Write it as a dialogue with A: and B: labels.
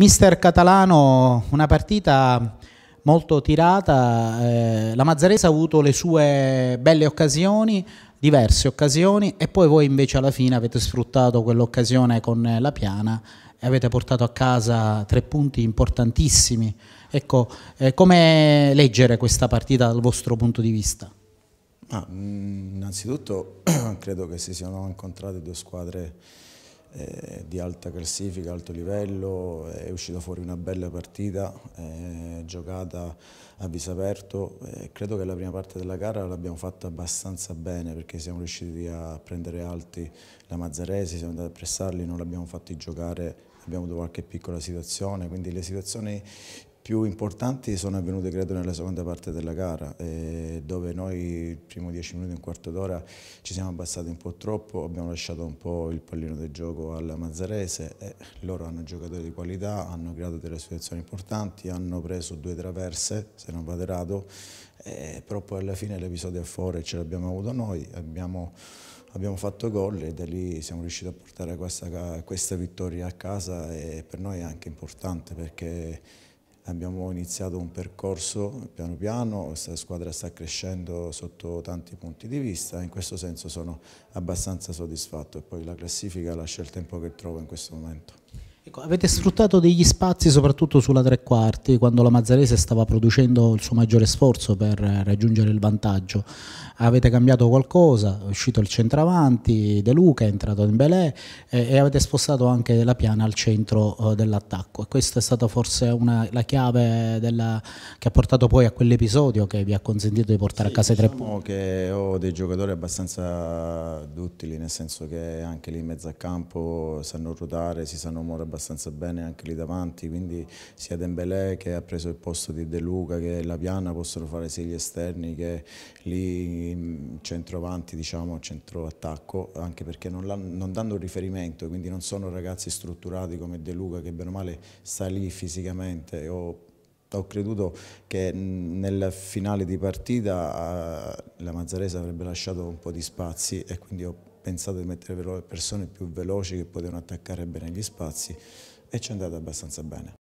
A: Mister Catalano, una partita molto tirata, eh, la Mazzarese ha avuto le sue belle occasioni, diverse occasioni e poi voi invece alla fine avete sfruttato quell'occasione con la piana e avete portato a casa tre punti importantissimi. Ecco, eh, come leggere questa partita dal vostro punto di vista?
B: Ah, innanzitutto credo che si siano incontrate due squadre eh, di alta classifica, alto livello, è uscita fuori una bella partita, eh, giocata a viso aperto. Eh, credo che la prima parte della gara l'abbiamo fatta abbastanza bene perché siamo riusciti a prendere alti la Mazzaresi, siamo andati a pressarli, non l'abbiamo fatti giocare abbiamo avuto qualche piccola situazione, quindi le situazioni più importanti sono avvenute credo nella seconda parte della gara eh, dove noi primo 10 minuti, un quarto d'ora ci siamo abbassati un po' troppo, abbiamo lasciato un po' il pallino del gioco alla Mazzarese eh, loro hanno giocatori di qualità, hanno creato delle situazioni importanti, hanno preso due traverse se non vado errato eh, però poi alla fine l'episodio è fuori ce l'abbiamo avuto noi, abbiamo abbiamo fatto gol e da lì siamo riusciti a portare questa, questa, vittoria a casa e per noi è anche importante perché abbiamo iniziato un percorso piano piano, questa squadra sta crescendo sotto tanti punti di vista, in questo senso sono abbastanza soddisfatto e poi la classifica lascia il tempo che trovo in questo momento.
A: Ecco, avete sfruttato degli spazi soprattutto sulla tre quarti, quando la Mazzarese stava producendo il suo maggiore sforzo per eh, raggiungere il vantaggio. Avete cambiato qualcosa, è uscito il centravanti, De Luca è entrato in Belè eh, e avete spostato anche la piana al centro eh, dell'attacco. E questa è stata forse una, la chiave della, che ha portato poi a quell'episodio che vi ha consentito di portare sì, a casa i diciamo tre
B: punti. che ho dei giocatori abbastanza duttili, nel senso che anche lì in mezzo a campo sanno ruotare, si sanno muovere abbastanza abbastanza bene anche lì davanti, quindi sia Dembélé che ha preso il posto di De Luca che la Piana possono fare sia gli esterni che lì centro avanti, diciamo, centro attacco, anche perché non, non danno un riferimento, quindi non sono ragazzi strutturati come De Luca che bene o male sta lì fisicamente o ho creduto che nel finale di partita ah, la Mazzarese avrebbe lasciato un po' di spazi e quindi ho pensato di mettere persone più veloci che potevano attaccare bene gli spazi e ci è andato abbastanza bene.